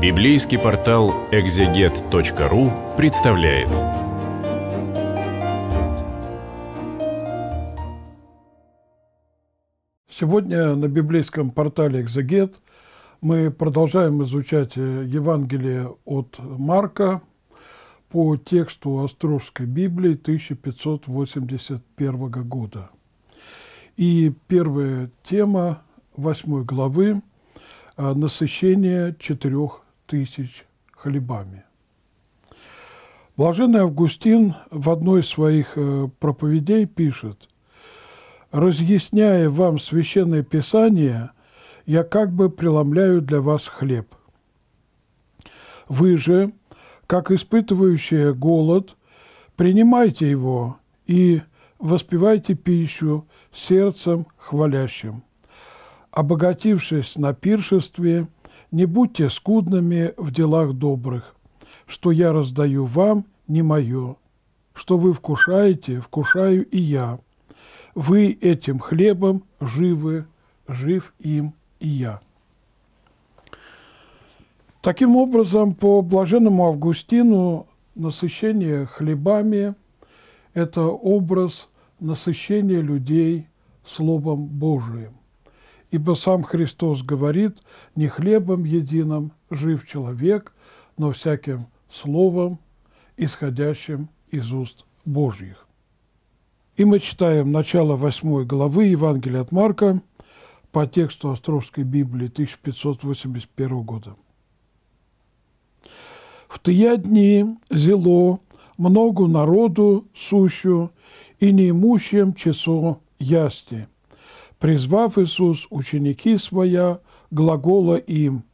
Библейский портал экзегет.ру представляет. Сегодня на библейском портале «Экзегет» мы продолжаем изучать э, Евангелие от Марка по тексту Островской Библии 1581 года. И первая тема восьмой главы э, – насыщение четырех тысяч хлебами. Блаженный Августин в одной из своих э, проповедей пишет, «Разъясняя вам Священное Писание, я как бы преломляю для вас хлеб. Вы же, как испытывающие голод, принимайте его и воспевайте пищу сердцем хвалящим, обогатившись на пиршестве – не будьте скудными в делах добрых, что я раздаю вам, не мое. Что вы вкушаете, вкушаю и я. Вы этим хлебом живы, жив им и я. Таким образом, по блаженному Августину насыщение хлебами – это образ насыщения людей Словом Божиим. Ибо сам Христос говорит, не хлебом единым жив человек, но всяким словом, исходящим из уст Божьих. И мы читаем начало 8 главы Евангелия от Марка по тексту Островской Библии 1581 года. «В тыя дни зело много народу сущу и неимущим часу ясти – призвав Иисус ученики своя, глагола им,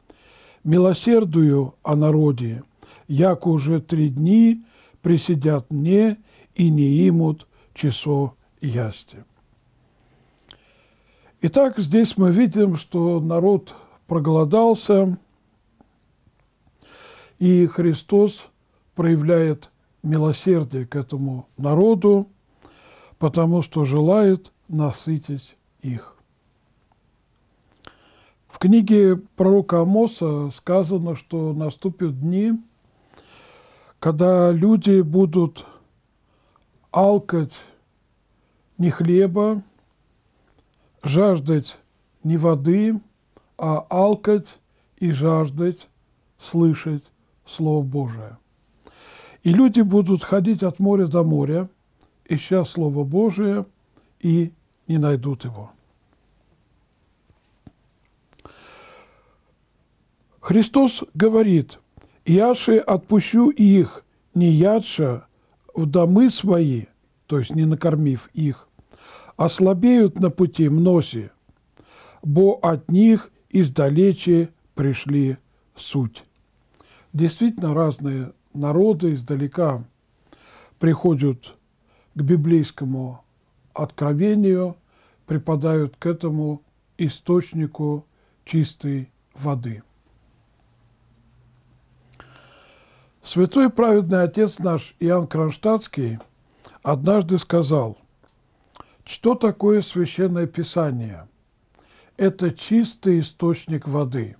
«Милосердую о народе, як уже три дни присидят мне и не имут часов ясти». Итак, здесь мы видим, что народ проголодался, и Христос проявляет милосердие к этому народу, потому что желает насытить их. В книге пророка Амоса сказано, что наступят дни, когда люди будут алкать не хлеба, жаждать не воды, а алкать и жаждать слышать Слово Божие. И люди будут ходить от моря до моря, ища Слово Божие, и не найдут его. Христос говорит, «Яше отпущу их, не ядша, в домы свои, то есть не накормив их, ослабеют на пути мноси, бо от них издалече пришли суть». Действительно, разные народы издалека приходят к библейскому откровению, припадают к этому источнику чистой воды – Святой праведный отец наш Иоанн Кронштадтский однажды сказал, что такое священное писание? Это чистый источник воды.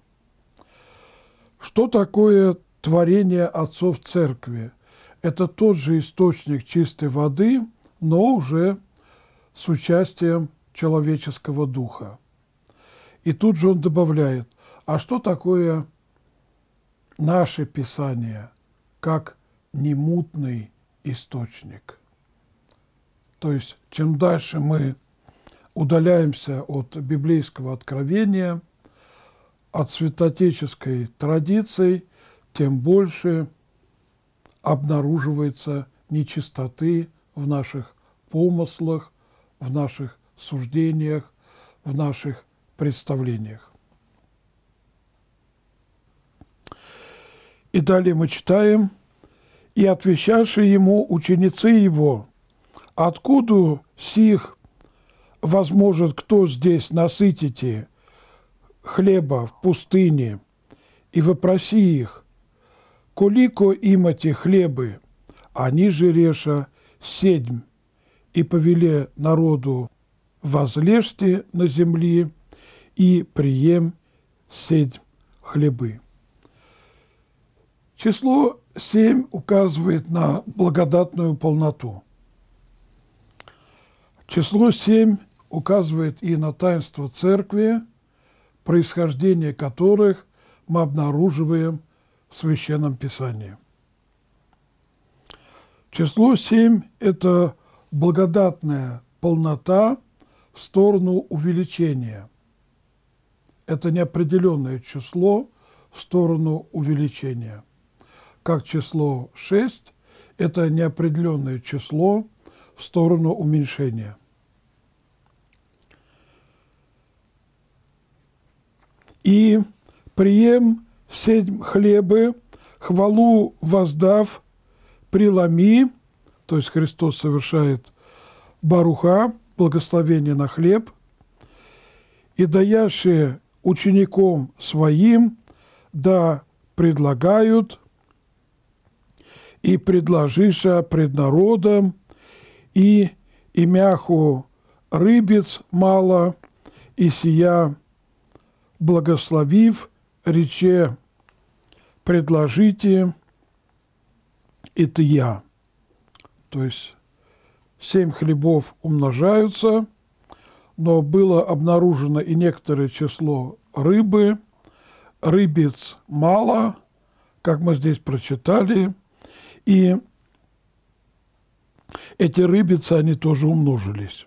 Что такое творение отцов церкви? Это тот же источник чистой воды, но уже с участием человеческого духа. И тут же он добавляет, а что такое наше Писание – как немутный источник. То есть, чем дальше мы удаляемся от библейского откровения, от святотеческой традиции, тем больше обнаруживается нечистоты в наших помыслах, в наших суждениях, в наших представлениях. И далее мы читаем, «И отвечавшие ему ученицы его, откуда сих возможен кто здесь насытите хлеба в пустыне, и вопроси их, колико имате хлебы, они же реша седьм, и повеле народу, возлежьте на земли и прием седьм хлебы». Число 7 указывает на благодатную полноту. Число 7 указывает и на таинство Церкви, происхождение которых мы обнаруживаем в Священном Писании. Число 7 – это благодатная полнота в сторону увеличения. Это неопределенное число в сторону увеличения – как число 6 – это неопределенное число в сторону уменьшения. И прием семь хлебы, хвалу воздав, преломи, то есть Христос совершает баруха, благословение на хлеб, и даящие учеником своим, да предлагают – и предложиша пред народом, и имяху рыбец мало, и сия благословив рече предложите это я. То есть семь хлебов умножаются, но было обнаружено и некоторое число рыбы, рыбец мало, как мы здесь прочитали – и эти рыбицы, они тоже умножились.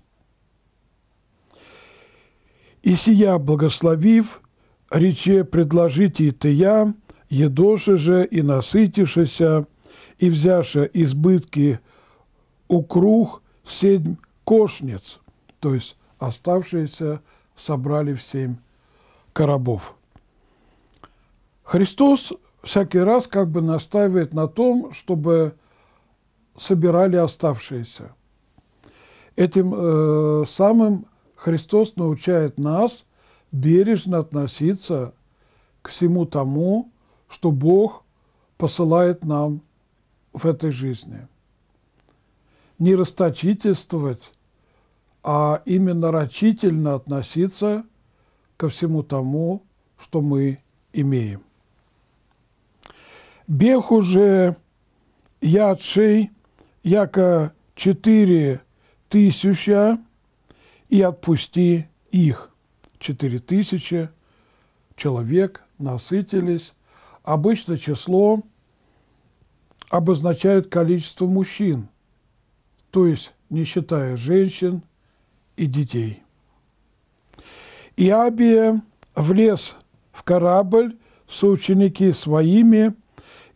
И сия благословив, рече предложите и ты я, едоши же и насытишися, и взяше избытки у круг семь кошниц, то есть оставшиеся собрали в семь коробов. Христос всякий раз как бы настаивает на том, чтобы собирали оставшиеся. Этим э, самым Христос научает нас бережно относиться к всему тому, что Бог посылает нам в этой жизни. Не расточительствовать, а именно рачительно относиться ко всему тому, что мы имеем. Беху же ячей, яко четыре тысяча, и отпусти их. Четыре тысячи человек насытились. Обычно число обозначает количество мужчин, то есть не считая женщин и детей. И Абия влез в корабль с ученики своими –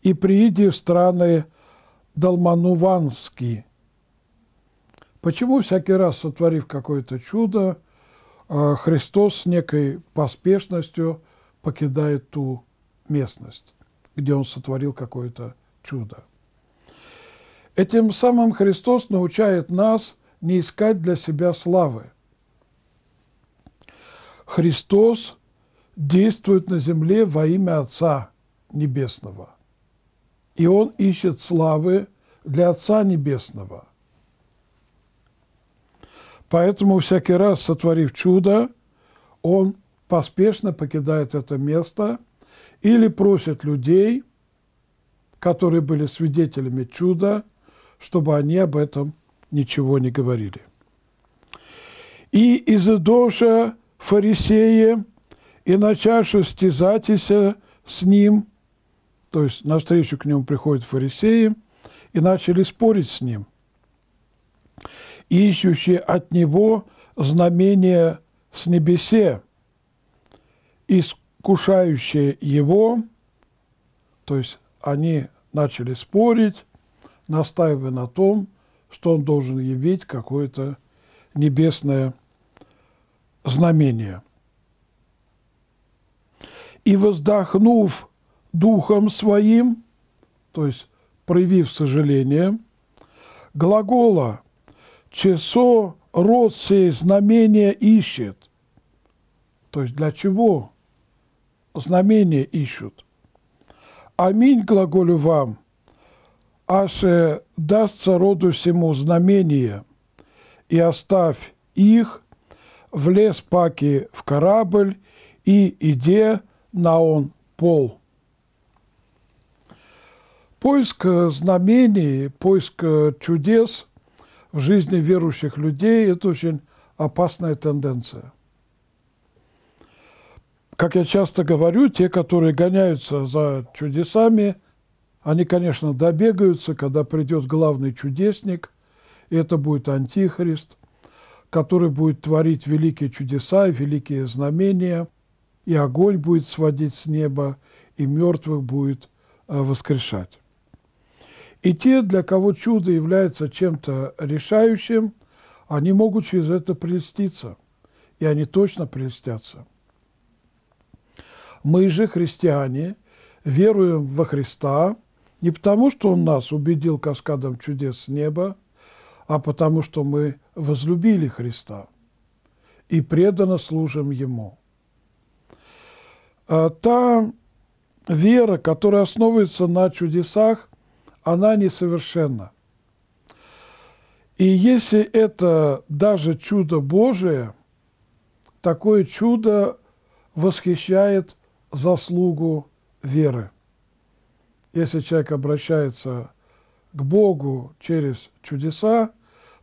и прииди в страны Долмануванские. Почему всякий раз, сотворив какое-то чудо, а, Христос с некой поспешностью покидает ту местность, где он сотворил какое-то чудо? Этим самым Христос научает нас не искать для себя славы. Христос действует на земле во имя Отца Небесного и он ищет славы для Отца Небесного. Поэтому всякий раз, сотворив чудо, он поспешно покидает это место или просит людей, которые были свидетелями чуда, чтобы они об этом ничего не говорили. И изыдоша фарисеи, и начавши стезатися с ним – то есть навстречу к нему приходят фарисеи и начали спорить с ним, ищущие от него знамения с небесе, искушающие его, то есть они начали спорить, настаивая на том, что он должен явить какое-то небесное знамение. И воздохнув духом своим, то есть проявив сожаление, глагола «чесо род сей знамение ищет». То есть для чего знамения ищут? «Аминь глаголю вам, аше дастся роду всему знамение, и оставь их, в лес паки в корабль, и иде на он пол». Поиск э, знамений, поиск э, чудес в жизни верующих людей – это очень опасная тенденция. Как я часто говорю, те, которые гоняются за чудесами, они, конечно, добегаются, когда придет главный чудесник, и это будет Антихрист, который будет творить великие чудеса, и великие знамения, и огонь будет сводить с неба, и мертвых будет э, воскрешать. И те, для кого чудо является чем-то решающим, они могут через это прелеститься, и они точно прелестятся. Мы же, христиане, веруем во Христа не потому, что Он нас убедил каскадом чудес с неба, а потому, что мы возлюбили Христа и преданно служим Ему. А та вера, которая основывается на чудесах, она несовершенна. И если это даже чудо Божие, такое чудо восхищает заслугу веры. Если человек обращается к Богу через чудеса,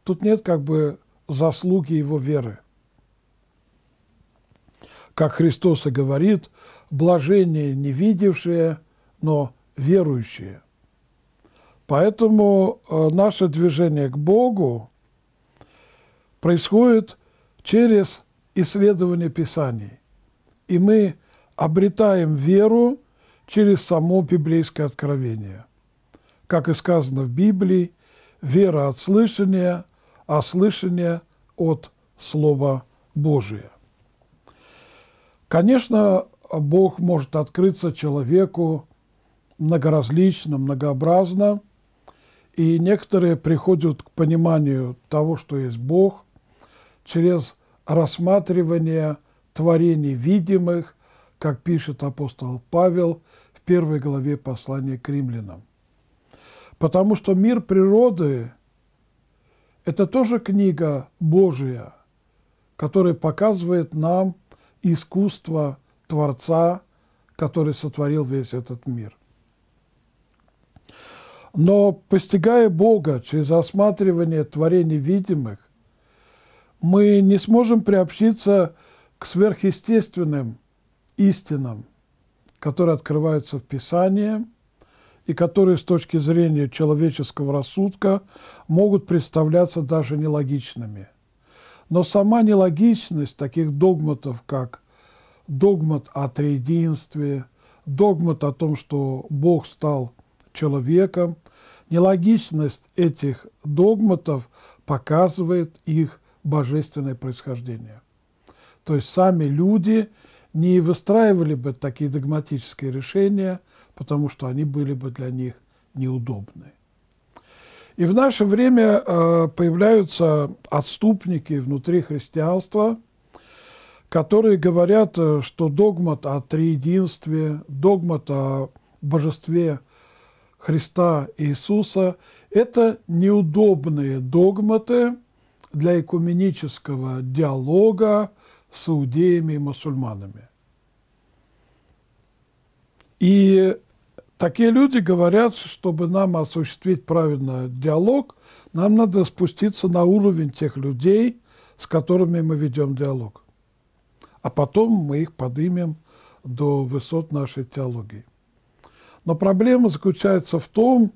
тут нет как бы заслуги его веры. Как Христос и говорит, блажение не видевшие, но верующие – Поэтому э, наше движение к Богу происходит через исследование Писаний. И мы обретаем веру через само библейское откровение. Как и сказано в Библии, вера от слышания, а слышание от Слова Божия. Конечно, Бог может открыться человеку многоразлично, многообразно – и некоторые приходят к пониманию того, что есть Бог, через рассматривание творений видимых, как пишет апостол Павел в первой главе послания к римлянам. Потому что мир природы – это тоже книга Божия, которая показывает нам искусство Творца, который сотворил весь этот мир. Но постигая Бога через осматривание творений видимых, мы не сможем приобщиться к сверхъестественным истинам, которые открываются в Писании и которые с точки зрения человеческого рассудка могут представляться даже нелогичными. Но сама нелогичность таких догматов, как догмат о триединстве, догмат о том, что Бог стал – человеком. Нелогичность этих догматов показывает их божественное происхождение. То есть сами люди не выстраивали бы такие догматические решения, потому что они были бы для них неудобны. И в наше время э, появляются отступники внутри христианства, которые говорят, э, что догмат о триединстве, догмат о божестве Христа Иисуса – это неудобные догматы для экуменического диалога с иудеями и мусульманами. И такие люди говорят, чтобы нам осуществить правильно диалог, нам надо спуститься на уровень тех людей, с которыми мы ведем диалог. А потом мы их поднимем до высот нашей теологии. Но проблема заключается в том,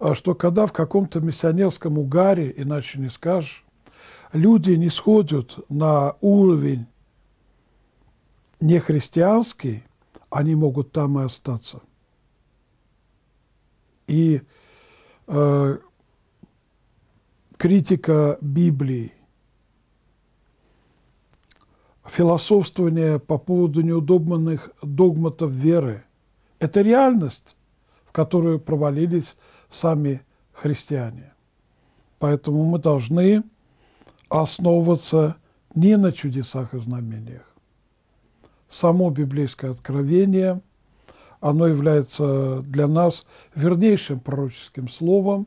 а, что когда в каком-то миссионерском угаре, иначе не скажешь, люди не сходят на уровень нехристианский, они могут там и остаться. И э, критика Библии, философствование по поводу неудобных догматов веры – это реальность, в которую провалились сами христиане. Поэтому мы должны основываться не на чудесах и знамениях. Само библейское откровение, оно является для нас вернейшим пророческим словом,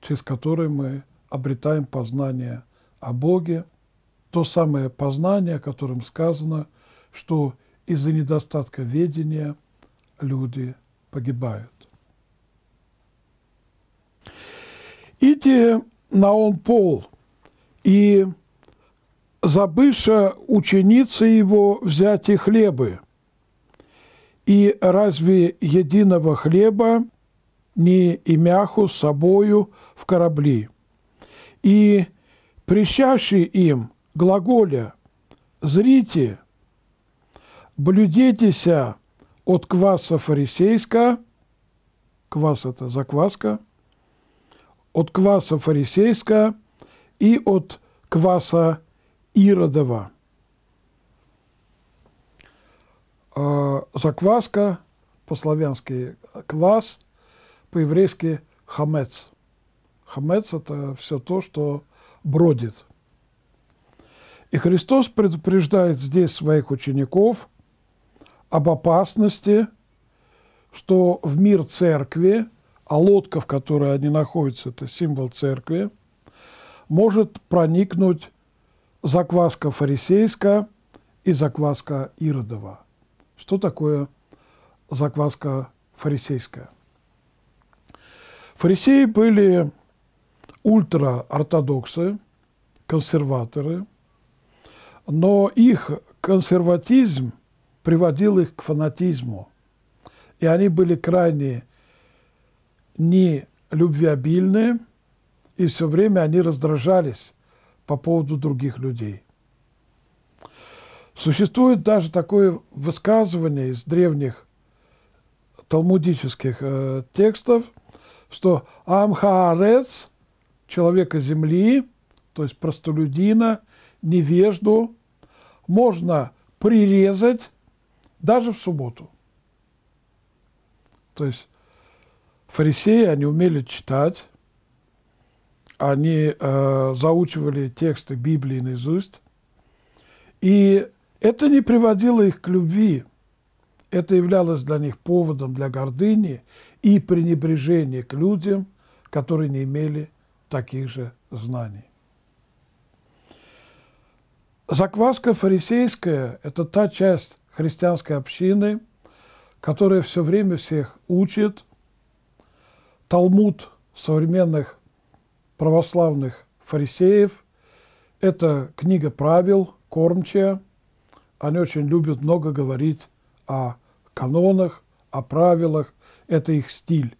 через которое мы обретаем познание о Боге, то самое познание, о котором сказано, что из-за недостатка ведения – люди погибают. Иди на он пол, и, забыша ученицы его взять и хлебы, и разве единого хлеба не имяху с собою в корабли? И прищаши им глаголя «зрите», «блюдетеся», от кваса фарисейска, квас – это закваска, от кваса фарисейска и от кваса Иродова. А, закваска, по-славянски квас, по-еврейски хамец. Хамец – это все то, что бродит. И Христос предупреждает здесь своих учеников – об опасности, что в мир церкви, а лодка, в которой они находятся, это символ церкви, может проникнуть закваска фарисейская и закваска Иродова. Что такое закваска фарисейская? Фарисеи были ультраортодоксы, консерваторы, но их консерватизм – приводил их к фанатизму. И они были крайне не любвеобильные, и все время они раздражались по поводу других людей. Существует даже такое высказывание из древних талмудических э, текстов, что Амхаарец, человека земли, то есть простолюдина, невежду, можно прирезать даже в субботу. То есть фарисеи, они умели читать, они э, заучивали тексты Библии наизусть, и это не приводило их к любви. Это являлось для них поводом для гордыни и пренебрежения к людям, которые не имели таких же знаний. Закваска фарисейская – это та часть христианской общины, которая все время всех учит. Талмуд современных православных фарисеев – это книга правил, Кормчия. Они очень любят много говорить о канонах, о правилах. Это их стиль.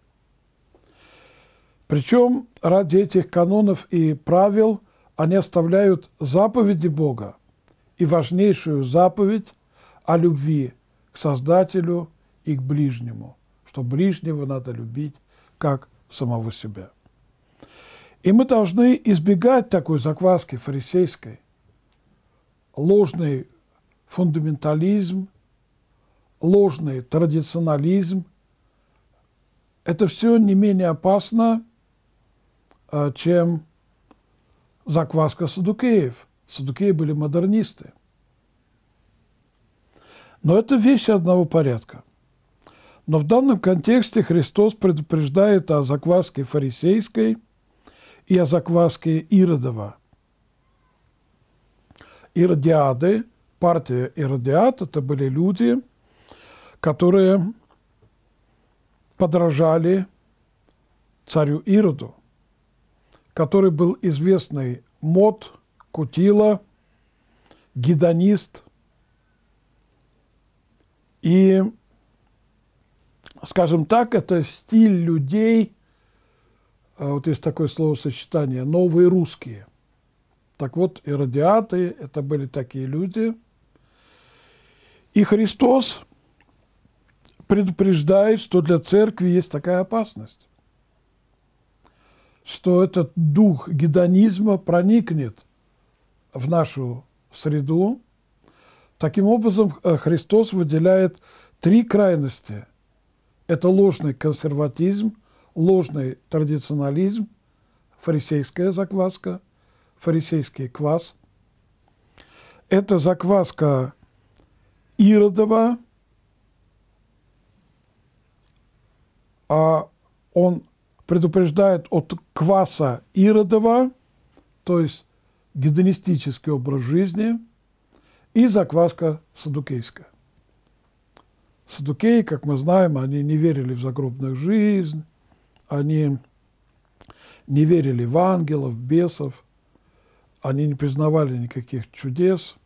Причем ради этих канонов и правил они оставляют заповеди Бога и важнейшую заповедь о любви к Создателю и к ближнему, что ближнего надо любить как самого себя. И мы должны избегать такой закваски фарисейской, ложный фундаментализм, ложный традиционализм. Это все не менее опасно, э, чем закваска садукеев. Садукеи были модернисты. Но это вещи одного порядка. Но в данном контексте Христос предупреждает о закваске фарисейской и о закваске Иродова. Иродиады, партия Иродиад – это были люди, которые подражали царю Ироду, который был известный мод, кутила, гедонист – и, скажем так, это стиль людей, э, вот есть такое словосочетание, новые русские. Так вот, иродиаты – это были такие люди. И Христос предупреждает, что для церкви есть такая опасность, что этот дух гедонизма проникнет в нашу среду, Таким образом, э, Христос выделяет три крайности. Это ложный консерватизм, ложный традиционализм, фарисейская закваска, фарисейский квас. Это закваска Иродова, а он предупреждает от кваса Иродова, то есть гедонистический образ жизни – и закваска садукейская. Садукеи, как мы знаем, они не верили в загробную жизнь, они не верили в ангелов, бесов, они не признавали никаких чудес.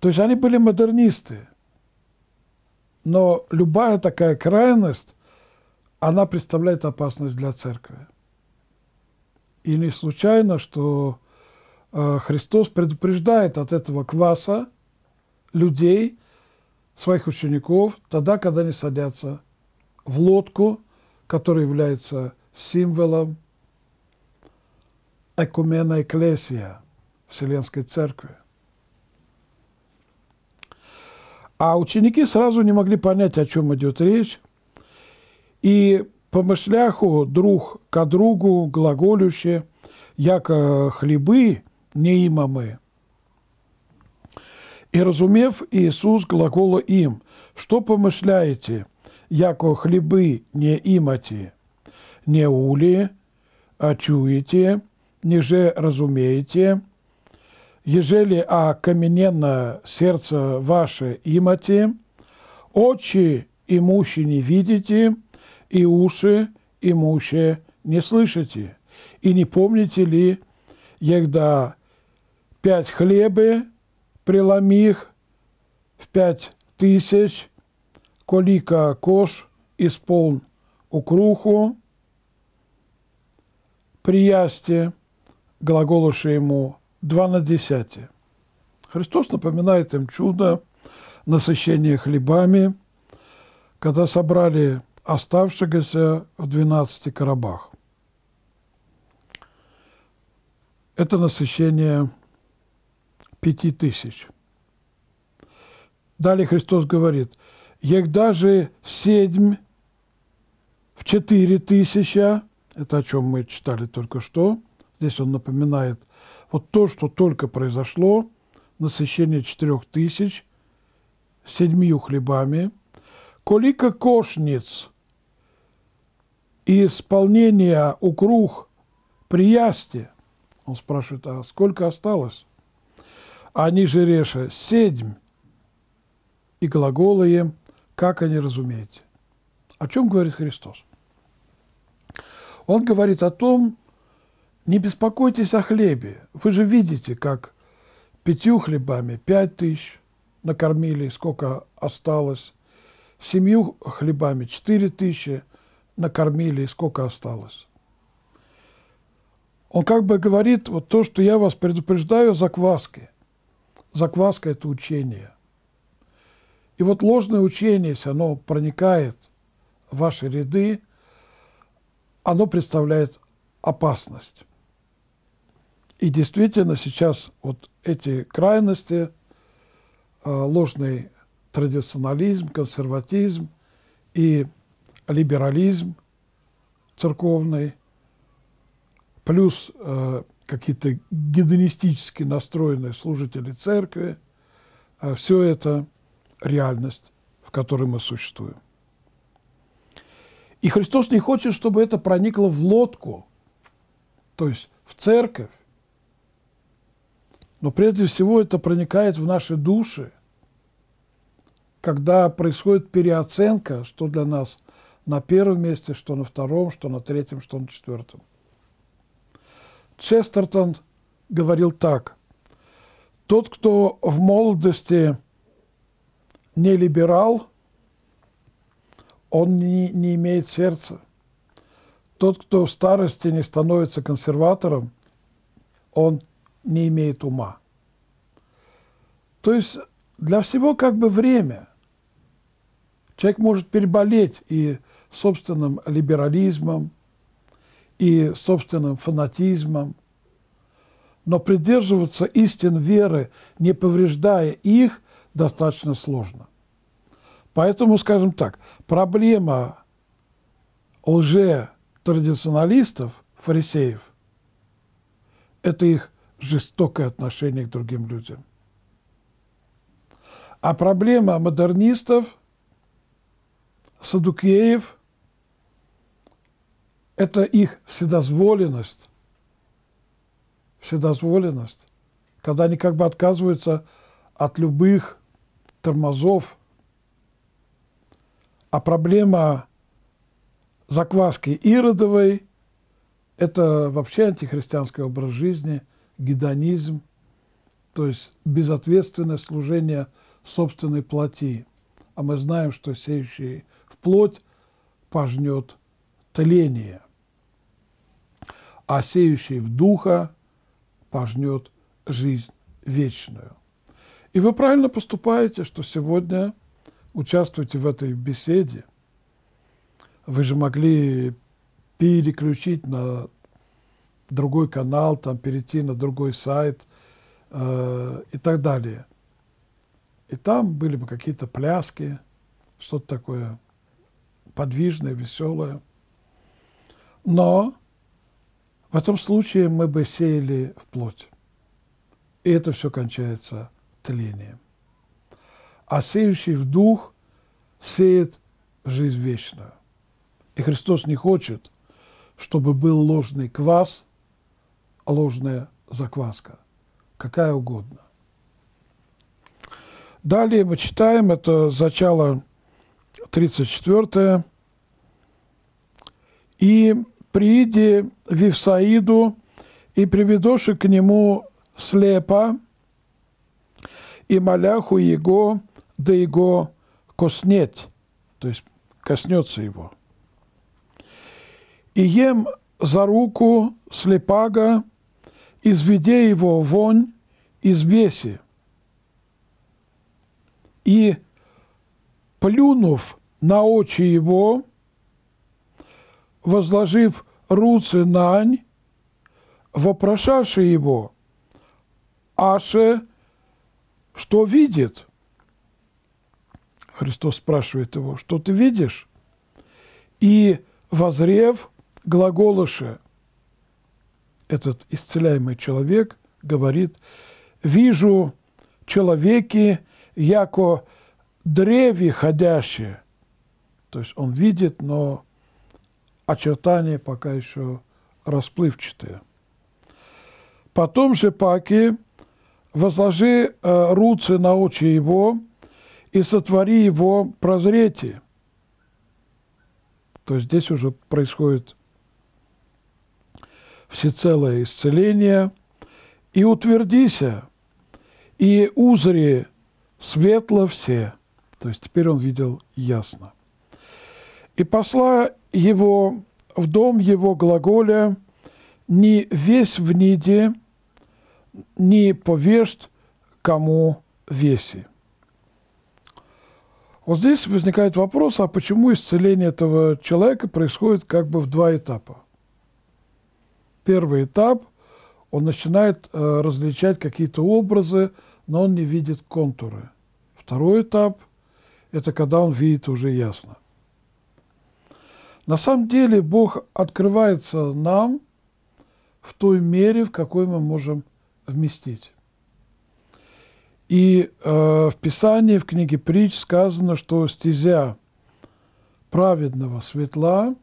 То есть они были модернисты, но любая такая крайность, она представляет опасность для церкви. И не случайно, что Э, Христос предупреждает от этого кваса людей, своих учеников, тогда, когда они садятся в лодку, которая является символом Экумена Экклесия Вселенской Церкви. А ученики сразу не могли понять, о чем идет речь. И по мышляху друг к другу глаголющие яко хлебы – не имамы. И разумев, Иисус глагола им, что помышляете, яко хлебы не имати, не ули, а чуете, не же разумеете, ежели а окамененно сердце ваше имати очи имущи не видите, и уши имуще не слышите, и не помните ли, егда пять хлеби, их в пять тысяч, колика кош исполн укруху, приясте, глаголоши ему два на десяти. Христос напоминает им чудо насыщения хлебами, когда собрали оставшегося в 12 коробах. Это насыщение пяти тысяч. Далее Христос говорит, «Егда же седьмь в четыре тысяча», это о чем мы читали только что, здесь он напоминает вот то, что только произошло, насыщение четырех тысяч седьмию хлебами, «Колика кошниц» и исполнение укруг приясти, он спрашивает, а сколько осталось? Они же реша «седьм» и глаголые «как они разумеете». О чем говорит Христос? Он говорит о том, не беспокойтесь о хлебе. Вы же видите, как пятью хлебами пять тысяч накормили, сколько осталось. Семью хлебами четыре тысячи накормили, сколько осталось. Он как бы говорит вот то, что я вас предупреждаю о закваске закваска – это учение. И вот ложное учение, если оно проникает в ваши ряды, оно представляет опасность. И действительно сейчас вот эти крайности, а, ложный традиционализм, консерватизм и либерализм церковный – плюс э, какие-то гедонистически настроенные служители церкви. Э, все это реальность, в которой мы существуем. И Христос не хочет, чтобы это проникло в лодку, то есть в церковь. Но прежде всего это проникает в наши души, когда происходит переоценка, что для нас на первом месте, что на втором, что на третьем, что на четвертом – Честертон говорил так. Тот, кто в молодости не либерал, он не, не имеет сердца. Тот, кто в старости не становится консерватором, он не имеет ума. То есть для всего как бы время. Человек может переболеть и собственным либерализмом, и собственным фанатизмом, но придерживаться истин веры, не повреждая их, достаточно сложно. Поэтому, скажем так, проблема лже-традиционалистов, фарисеев, это их жестокое отношение к другим людям. А проблема модернистов, садукеев – это их вседозволенность, вседозволенность, когда они как бы отказываются от любых тормозов. А проблема закваски Иродовой – это вообще антихристианский образ жизни, гедонизм, то есть безответственное служение собственной плоти. А мы знаем, что сеющий в плоть пожнет тление – а сеющий в духа пожнет жизнь вечную. И вы правильно поступаете, что сегодня участвуете в этой беседе. Вы же могли переключить на другой канал, там, перейти на другой сайт э, и так далее. И там были бы какие-то пляски, что-то такое подвижное, веселое. Но в этом случае мы бы сеяли в плоть. И это все кончается тлением. А сеющий в дух сеет в жизнь вечную. И Христос не хочет, чтобы был ложный квас, ложная закваска, какая угодно. Далее мы читаем, это начало 34 -е. И прииди Вифсаиду и приведоши к нему слепо, и моляху его, да его коснеть, то есть коснется его. И ем за руку слепага, изведе его вонь из беси. И, плюнув на очи его, возложив Руцинань, вопрошавший его, Аше, что видит? Христос спрашивает его, что ты видишь? И возрев глаголыше, этот исцеляемый человек говорит, вижу человеки, яко древи ходящие. То есть он видит, но очертания пока еще расплывчатые. Потом же паки возложи э, руцы на очи его и сотвори его прозрете. То есть здесь уже происходит всецелое исцеление. И утвердися, и узри светло все. То есть теперь он видел ясно и посла его в дом его глаголя «Ни весь в ниде, ни повешт кому веси». Вот здесь возникает вопрос, а почему исцеление этого человека происходит как бы в два этапа? Первый этап, он начинает э, различать какие-то образы, но он не видит контуры. Второй этап – это когда он видит уже ясно. На самом деле Бог открывается нам в той мере, в какой мы можем вместить. И э, в Писании, в книге Притч сказано, что стезя праведного светла,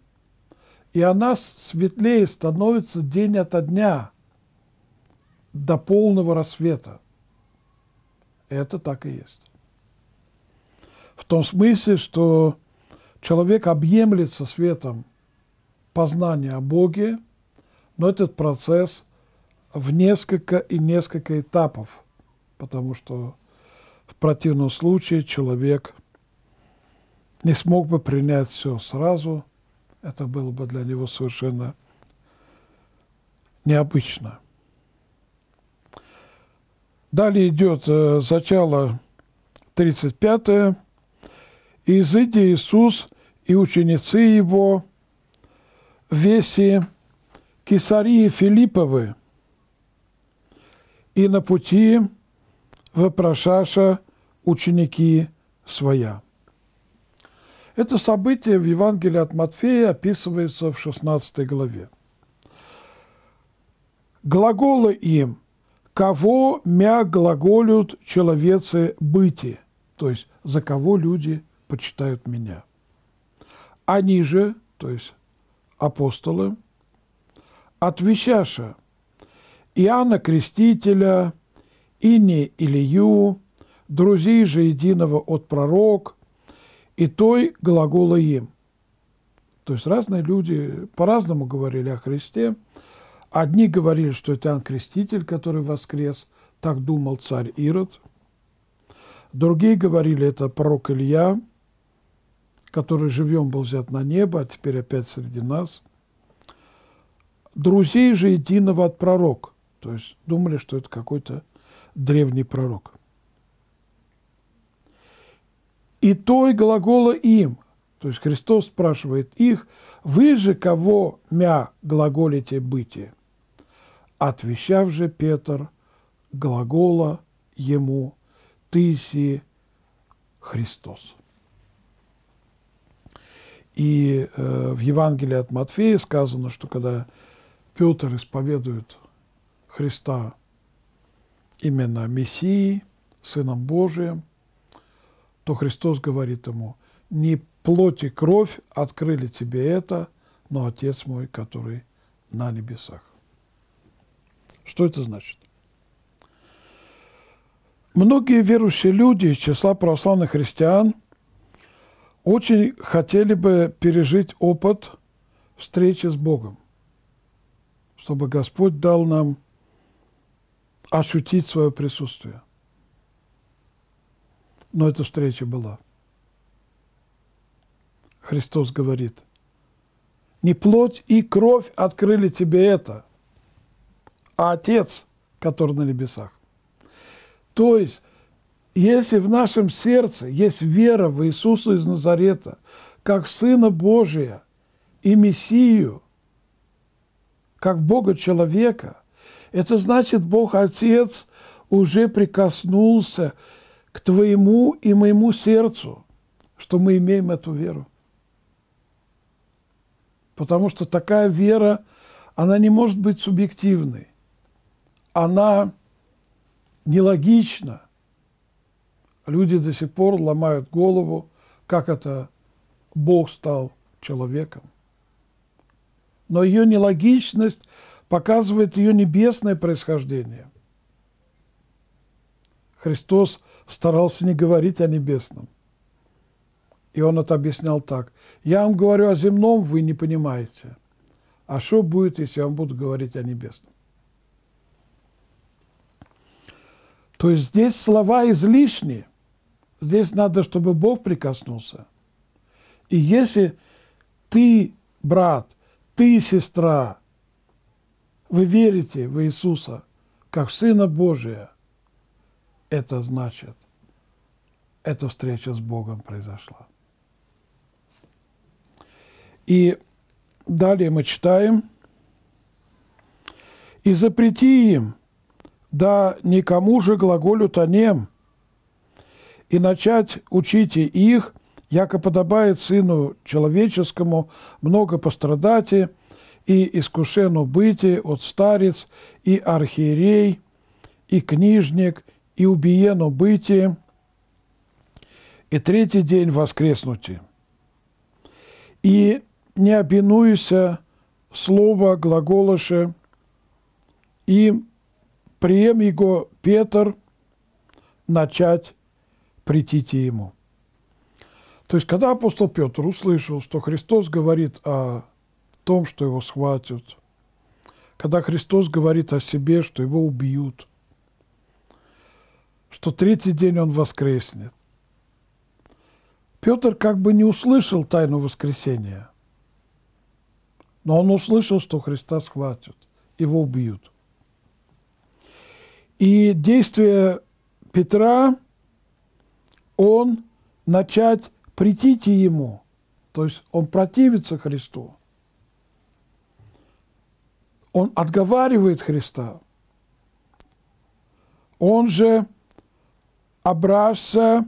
и она светлее становится день ото дня до полного рассвета. Это так и есть. В том смысле, что Человек объемлется светом познания о Боге, но этот процесс в несколько и несколько этапов, потому что в противном случае человек не смог бы принять все сразу, это было бы для него совершенно необычно. Далее идет э, зачало 35 -е. изыди Иисус и ученицы его в весе Кесарии Филипповы и на пути вопрошаша ученики своя. Это событие в Евангелии от Матфея описывается в 16 главе. Глаголы им «кого мя глаголют человецы быти», то есть «за кого люди почитают меня». Они же, то есть апостолы, отвечаша Иоанна Крестителя, Ине Илью, друзей же единого от пророк, и той глагола им. То есть разные люди по-разному говорили о Христе. Одни говорили, что это Иоанн Креститель, который воскрес, так думал царь Ирод. Другие говорили, это пророк Илья – который живьем был взят на небо, а теперь опять среди нас. Друзей же единого от пророк. То есть думали, что это какой-то древний пророк. И той глагола им, то есть Христос спрашивает их, «Вы же кого мя глаголите бытие?» Отвечав же Петр глагола ему «Ты си Христос». И э, в Евангелии от Матфея сказано, что когда Петр исповедует Христа именно Мессией, Сыном Божиим, то Христос говорит ему, не плоть и кровь открыли тебе это, но Отец мой, который на небесах. Что это значит? Многие верующие люди из числа православных христиан – очень хотели бы пережить опыт встречи с Богом, чтобы Господь дал нам ощутить свое присутствие. Но эта встреча была. Христос говорит, не плоть и кровь открыли тебе это, а Отец, который на небесах. То есть если в нашем сердце есть вера в Иисуса из Назарета, как Сына Божия и Мессию, как Бога-человека, это значит, Бог Отец уже прикоснулся к твоему и моему сердцу, что мы имеем эту веру. Потому что такая вера, она не может быть субъективной. Она нелогична – Люди до сих пор ломают голову, как это Бог стал человеком. Но ее нелогичность показывает ее небесное происхождение. Христос старался не говорить о небесном. И он это объяснял так. «Я вам говорю о земном, вы не понимаете. А что будет, если я вам буду говорить о небесном?» То есть здесь слова излишние. Здесь надо, чтобы Бог прикоснулся. И если ты, брат, ты, сестра, вы верите в Иисуса как в Сына Божия, это значит, эта встреча с Богом произошла. И далее мы читаем. «И запрети им, да никому же глаголют о нем, и начать учите их, яко подобает Сыну Человеческому, много пострадати и искушену быти от старец и архиерей, и книжник, и убиену быти, и третий день воскреснути. И не обинуйся слова глаголоше, и прием его Петр начать претите ему». То есть, когда апостол Петр услышал, что Христос говорит о том, что его схватят, когда Христос говорит о себе, что его убьют, что третий день он воскреснет, Петр как бы не услышал тайну воскресения, но он услышал, что Христа схватят, его убьют. И действие Петра он начать прийти ему, то есть он противится Христу. Он отговаривает Христа. Он же обращся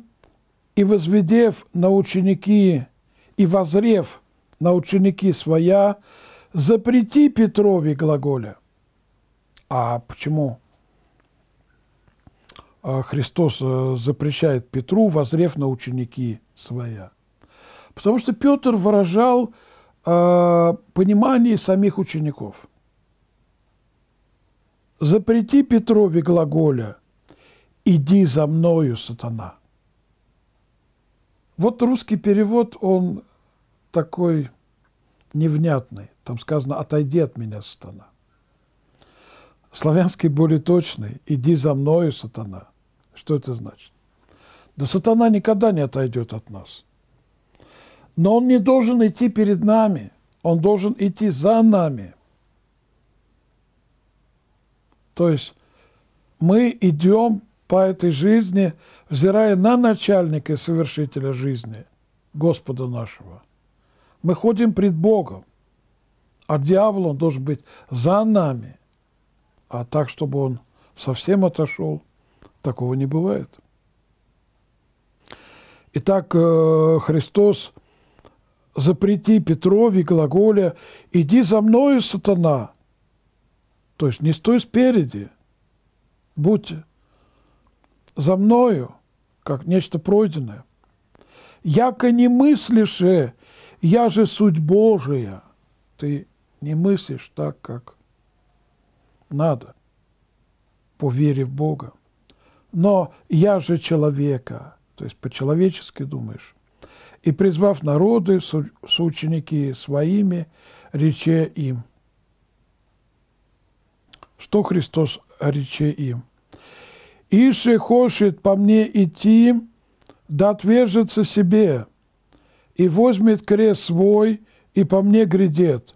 и возведев на ученики, и возрев на ученики своя, запрети Петрови глаголя. А почему? А Христос э, запрещает Петру, возрев на ученики своя. Потому что Петр выражал э, понимание самих учеников. «Запрети Петрове глаголя, иди за мною, сатана». Вот русский перевод, он такой невнятный. Там сказано «отойди от меня, сатана». Славянский более точный «иди за мною, сатана». Что это значит? Да сатана никогда не отойдет от нас. Но он не должен идти перед нами, он должен идти за нами. То есть мы идем по этой жизни, взирая на начальника и совершителя жизни, Господа нашего. Мы ходим пред Богом, а дьявол, он должен быть за нами, а так, чтобы он совсем отошел – Такого не бывает. Итак, э, Христос, запрети Петрове, Глаголе, иди за мною, сатана. То есть не стой спереди, будь за мною, как нечто пройденное. Яко не мыслишь, я же суть Божия. Ты не мыслишь так, как надо, по вере в Бога но я же человека, то есть по-человечески думаешь. И призвав народы, соученики своими, рече им. Что Христос рече им? «Ише хочет по мне идти, да отвержется себе, и возьмет крест свой, и по мне грядет.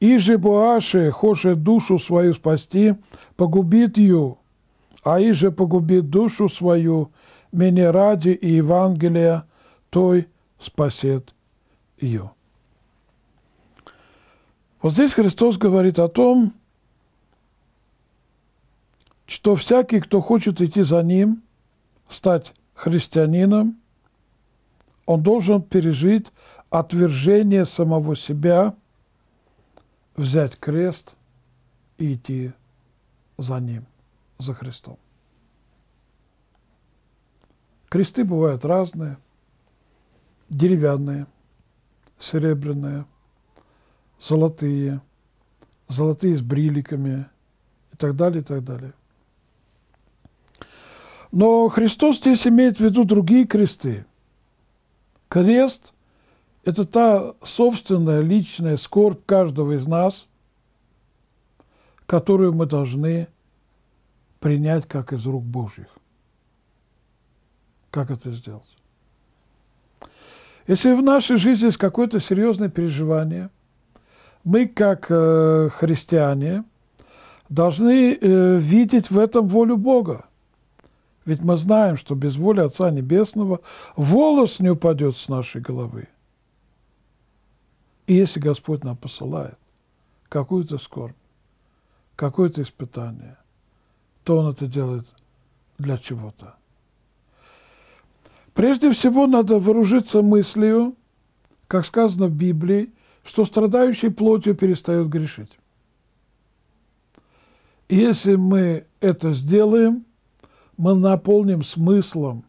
Иже Буаше хочет душу свою спасти, погубит ее, а иже погубит душу свою, меня ради и Евангелия, той спасет ее». Вот здесь Христос говорит о том, что всякий, кто хочет идти за Ним, стать христианином, он должен пережить отвержение самого себя, взять крест и идти за Ним за Христом. Кресты бывают разные. Деревянные, серебряные, золотые, золотые с бриликами и так далее, и так далее. Но Христос здесь имеет в виду другие кресты. Крест – это та собственная личная скорбь каждого из нас, которую мы должны принять как из рук Божьих. Как это сделать? Если в нашей жизни есть какое-то серьезное переживание, мы, как э, христиане, должны э, видеть в этом волю Бога. Ведь мы знаем, что без воли Отца Небесного волос не упадет с нашей головы. И если Господь нам посылает какую-то скорбь, какое-то испытание – то он это делает для чего-то. Прежде всего надо вооружиться мыслью, как сказано в Библии, что страдающий плотью перестает грешить. И если мы это сделаем, мы наполним смыслом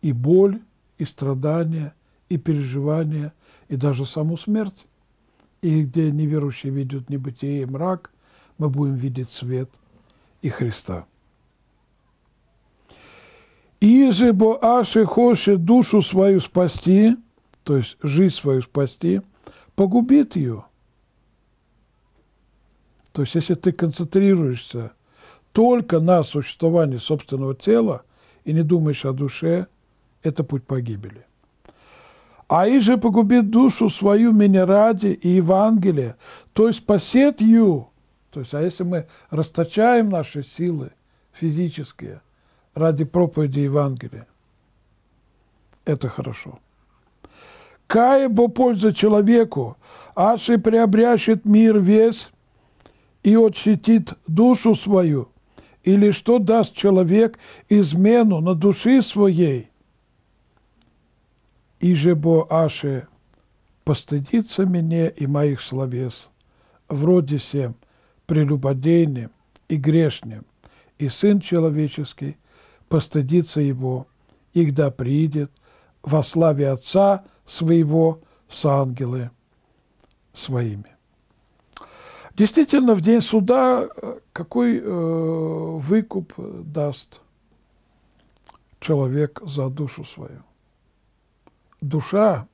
и боль, и страдания, и переживания, и даже саму смерть. И где неверующие видят небытие и мрак, мы будем видеть свет и Христа. И же бо аши хоши душу свою спасти, то есть жизнь свою спасти, погубит ее. То есть если ты концентрируешься только на существовании собственного тела и не думаешь о душе, это путь погибели. А и же погубит душу свою меня ради и Евангелие, то есть спасет ее то есть, а если мы расточаем наши силы физические ради проповеди Евангелия, это хорошо. Кае бо польза человеку, аши приобрящет мир весь и отщитит душу свою, или что даст человек измену на души своей, и же бо аши постыдится мне и моих словес, вроде семь, прелюбодейным и грешным, и Сын Человеческий постыдится его, и да приидет во славе Отца своего с ангелы своими. Действительно, в день суда э, какой э, выкуп даст человек за душу свою? Душа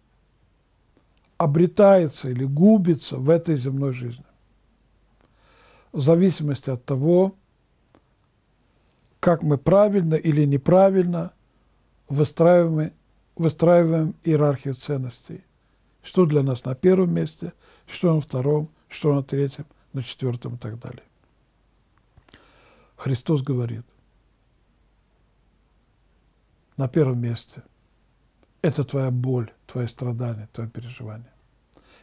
обретается или губится в этой земной жизни в зависимости от того, как мы правильно или неправильно выстраиваем, выстраиваем иерархию ценностей. Что для нас на первом месте, что на втором, что на третьем, на четвертом и так далее. Христос говорит, на первом месте – это твоя боль, твои страдания, твои переживания.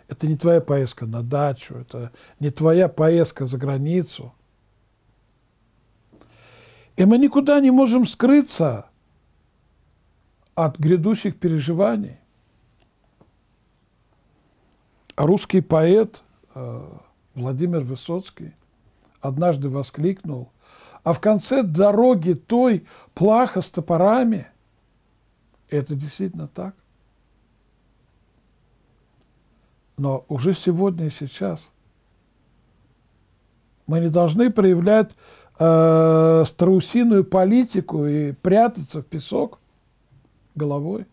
Это не твоя поездка на дачу, это не твоя поездка за границу. И мы никуда не можем скрыться от грядущих переживаний. А русский поэт э, Владимир Высоцкий однажды воскликнул, а в конце дороги той плаха с топорами. это действительно так. Но уже сегодня и сейчас мы не должны проявлять э, страусиную политику и прятаться в песок головой.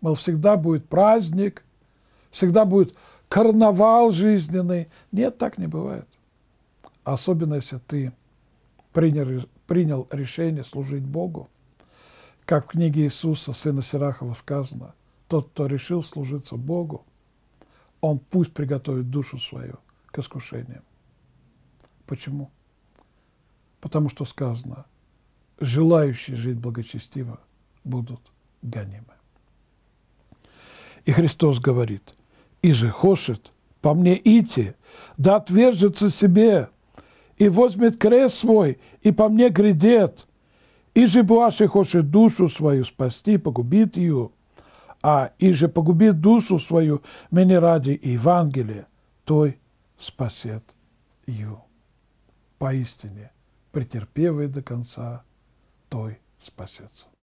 Мол, всегда будет праздник, всегда будет карнавал жизненный. Нет, так не бывает. Особенно, если ты принял, принял решение служить Богу. Как в книге Иисуса, сына Сирахова, сказано, тот, кто решил служиться Богу, он пусть приготовит душу свою к искушениям. Почему? Потому что сказано, желающие жить благочестиво будут гонимы. И Христос говорит, «И же хошет по мне идти, да отвержется себе, и возьмет крест свой, и по мне грядет, и же буаши хочет душу свою спасти, погубить ее» а иже погубит душу свою мне ради Евангелия, той спасет ее. Поистине, претерпевый до конца, той спасется.